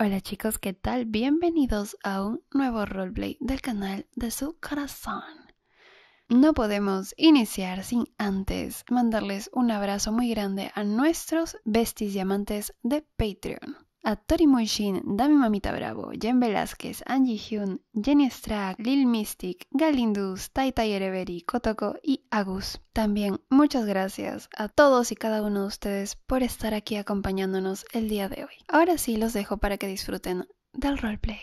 Hola chicos, ¿qué tal? Bienvenidos a un nuevo roleplay del canal de su corazón. No podemos iniciar sin antes mandarles un abrazo muy grande a nuestros besties diamantes de Patreon a Tori Moishin, Dami Mamita Bravo, Jen Velázquez, Angie Hyun, Jenny Strack, Lil Mystic, Galindus, Taita Yereberi, Kotoko y Agus. También muchas gracias a todos y cada uno de ustedes por estar aquí acompañándonos el día de hoy. Ahora sí los dejo para que disfruten del roleplay.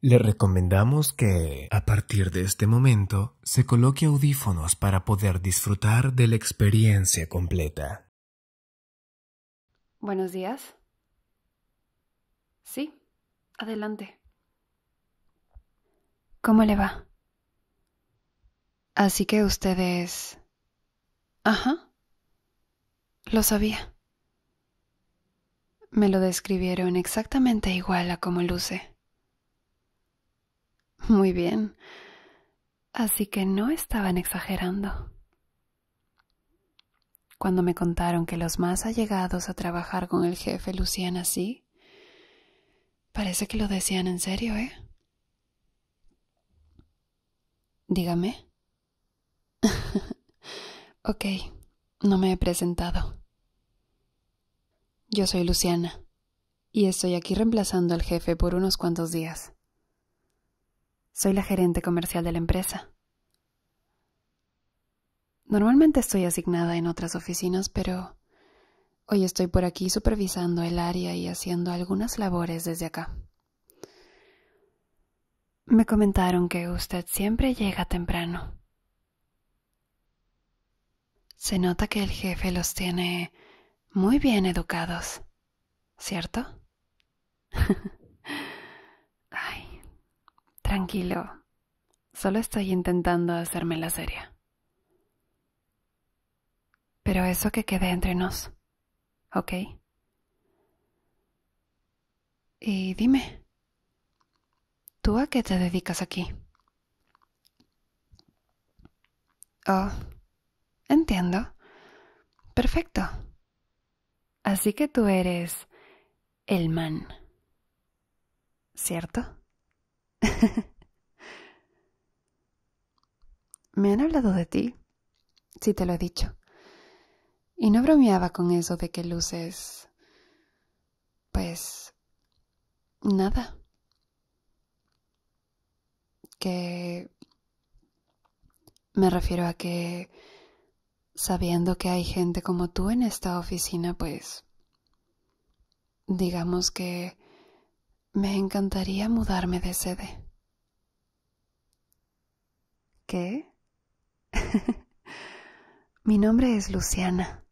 Le recomendamos que, a partir de este momento, se coloque audífonos para poder disfrutar de la experiencia completa. Buenos días. Sí, adelante. ¿Cómo le va? Así que ustedes... Ajá. Lo sabía. Me lo describieron exactamente igual a como luce. Muy bien. Así que no estaban exagerando. Cuando me contaron que los más allegados a trabajar con el jefe lucían así, Parece que lo decían en serio, ¿eh? Dígame. ok, no me he presentado. Yo soy Luciana, y estoy aquí reemplazando al jefe por unos cuantos días. Soy la gerente comercial de la empresa. Normalmente estoy asignada en otras oficinas, pero Hoy estoy por aquí supervisando el área y haciendo algunas labores desde acá. Me comentaron que usted siempre llega temprano. Se nota que el jefe los tiene muy bien educados, ¿cierto? Ay, tranquilo. Solo estoy intentando hacerme la seria. Pero eso que quede entre nos. ¿ok? Y dime, ¿tú a qué te dedicas aquí? Oh, entiendo. Perfecto. Así que tú eres el man, ¿cierto? Me han hablado de ti, si te lo he dicho. Y no bromeaba con eso de que luces... pues... nada. Que... Me refiero a que... sabiendo que hay gente como tú en esta oficina, pues... digamos que... me encantaría mudarme de sede. ¿Qué? Mi nombre es Luciana.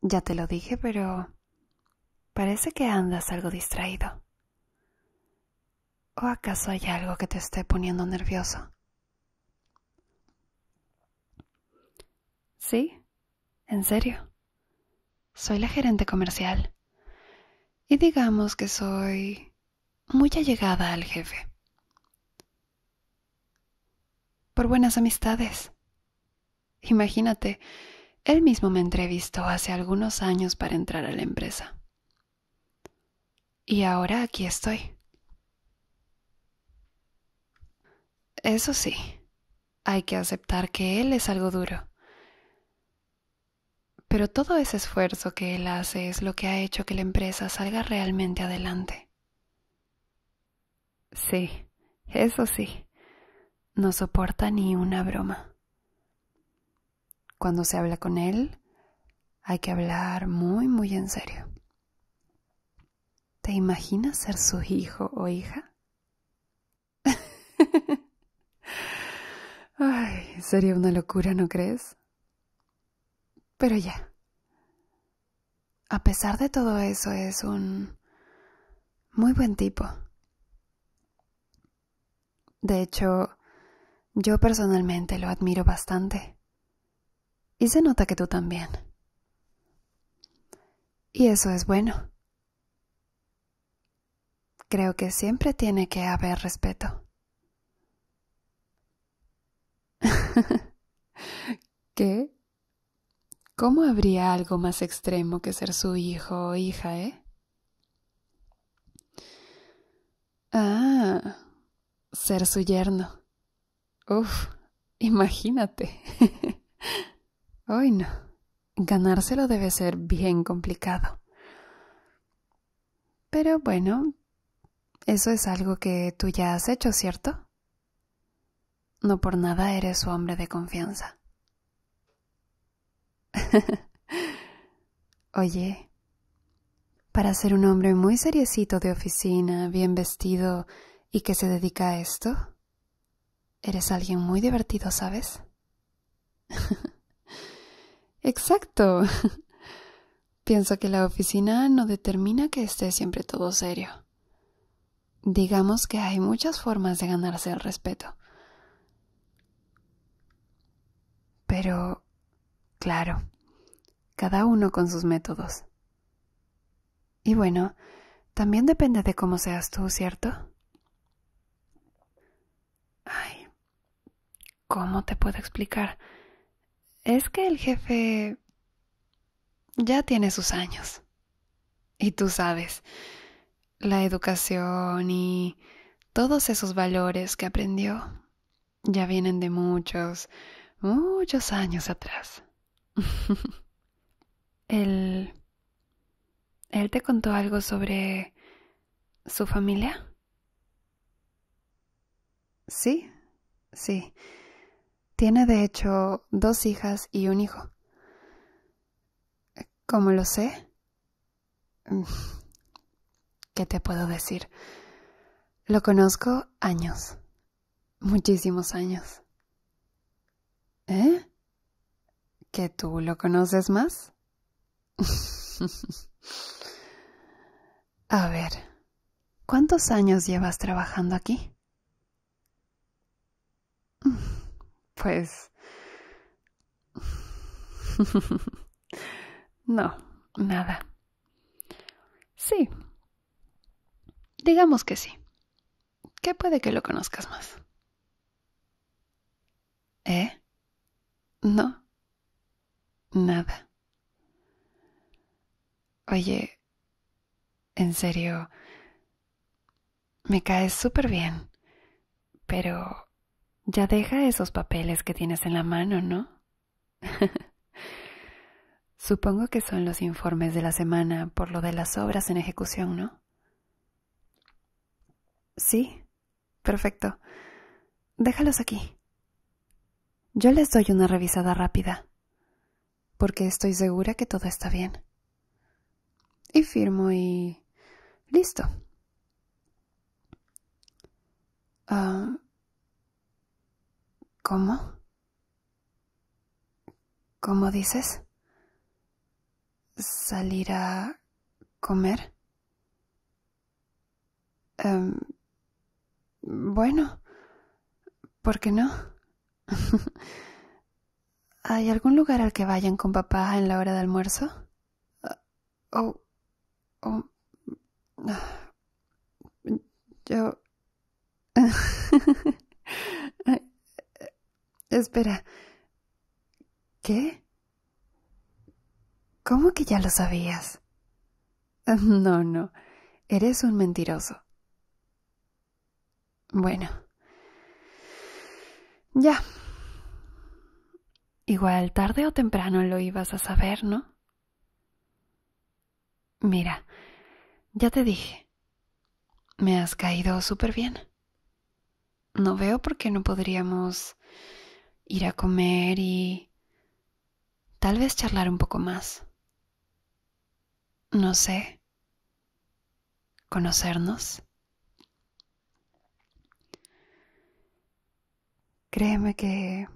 Ya te lo dije, pero parece que andas algo distraído. ¿O acaso hay algo que te esté poniendo nervioso? Sí, en serio. Soy la gerente comercial. Y digamos que soy muy allegada al jefe. Por buenas amistades. Imagínate, él mismo me entrevistó hace algunos años para entrar a la empresa. Y ahora aquí estoy. Eso sí, hay que aceptar que Él es algo duro. Pero todo ese esfuerzo que Él hace es lo que ha hecho que la empresa salga realmente adelante. Sí, eso sí, no soporta ni una broma. Cuando se habla con él, hay que hablar muy, muy en serio. ¿Te imaginas ser su hijo o hija? Ay, sería una locura, ¿no crees? Pero ya. A pesar de todo eso, es un muy buen tipo. De hecho, yo personalmente lo admiro bastante. Y se nota que tú también. Y eso es bueno. Creo que siempre tiene que haber respeto. ¿Qué? ¿Cómo habría algo más extremo que ser su hijo o hija, eh? Ah, ser su yerno. Uf, imagínate. Ay, no. Ganárselo debe ser bien complicado. Pero bueno, eso es algo que tú ya has hecho, ¿cierto? No por nada eres su hombre de confianza. Oye, para ser un hombre muy seriecito de oficina, bien vestido y que se dedica a esto, eres alguien muy divertido, ¿sabes? Exacto. Pienso que la oficina no determina que esté siempre todo serio. Digamos que hay muchas formas de ganarse el respeto. Pero, claro, cada uno con sus métodos. Y bueno, también depende de cómo seas tú, ¿cierto? Ay, ¿cómo te puedo explicar? es que el jefe ya tiene sus años. Y tú sabes, la educación y todos esos valores que aprendió ya vienen de muchos, muchos años atrás. él, él te contó algo sobre su familia. Sí, sí. Tiene de hecho dos hijas y un hijo. ¿Cómo lo sé? Mm, ¿Qué te puedo decir? Lo conozco años, muchísimos años. ¿Eh? ¿Que tú lo conoces más? A ver, ¿cuántos años llevas trabajando aquí? pues no, nada. Sí. Digamos que sí. ¿Qué puede que lo conozcas más? ¿Eh? No. Nada. Oye, en serio, me caes súper bien, pero ya deja esos papeles que tienes en la mano, ¿no? Supongo que son los informes de la semana por lo de las obras en ejecución, ¿no? Sí, perfecto. Déjalos aquí. Yo les doy una revisada rápida, porque estoy segura que todo está bien. Y firmo y... listo. Ah... ¿Cómo? ¿Cómo dices? ¿Salir a comer? Em, bueno, ¿por qué no? ¿Hay algún lugar al que vayan con papá en la hora de almuerzo? Ah, yo... Espera. ¿Qué? ¿Cómo que ya lo sabías? No, no. Eres un mentiroso. Bueno. Ya. Igual tarde o temprano lo ibas a saber, ¿no? Mira, ya te dije. Me has caído súper bien. No veo por qué no podríamos ir a comer y tal vez charlar un poco más. No sé. Conocernos. Créeme que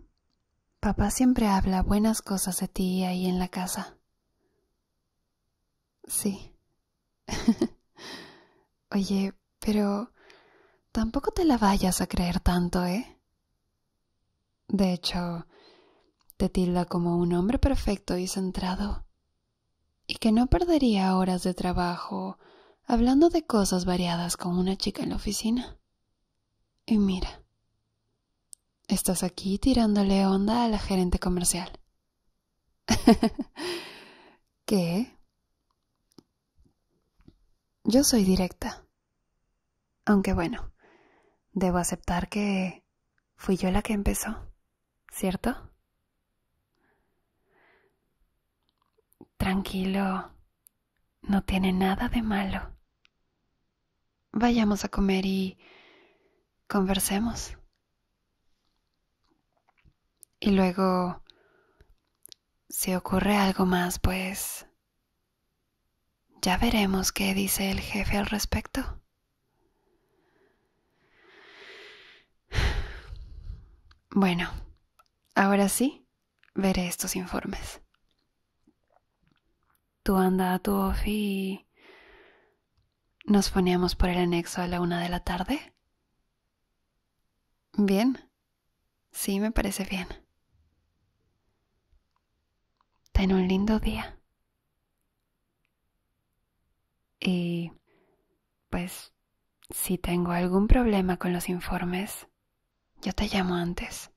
papá siempre habla buenas cosas de ti ahí en la casa. Sí. Oye, pero tampoco te la vayas a creer tanto, ¿eh? De hecho, te tilda como un hombre perfecto y centrado, y que no perdería horas de trabajo hablando de cosas variadas con una chica en la oficina. Y mira, estás aquí tirándole onda a la gerente comercial. ¿Qué? Yo soy directa. Aunque bueno, debo aceptar que fui yo la que empezó. ¿cierto? Tranquilo, no tiene nada de malo. Vayamos a comer y conversemos. Y luego, si ocurre algo más, pues ya veremos qué dice el jefe al respecto. Bueno. Ahora sí, veré estos informes. Tú anda a tu ofi y... Nos poníamos por el anexo a la una de la tarde. Bien. Sí, me parece bien. Ten un lindo día. Y pues si tengo algún problema con los informes, yo te llamo antes.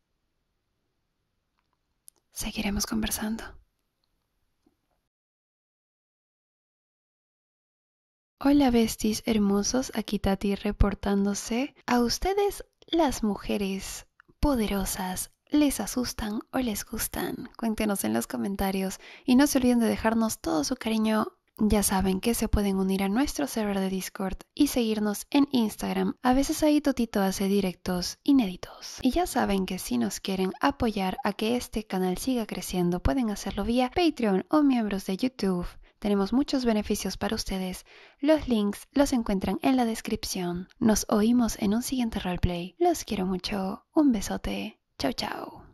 Seguiremos conversando. Hola besties hermosos, aquí Tati reportándose. A ustedes las mujeres poderosas les asustan o les gustan. Cuéntenos en los comentarios y no se olviden de dejarnos todo su cariño ya saben que se pueden unir a nuestro server de Discord y seguirnos en Instagram. A veces ahí Totito hace directos inéditos. Y ya saben que si nos quieren apoyar a que este canal siga creciendo, pueden hacerlo vía Patreon o miembros de YouTube. Tenemos muchos beneficios para ustedes. Los links los encuentran en la descripción. Nos oímos en un siguiente roleplay. Los quiero mucho. Un besote. Chao, chao.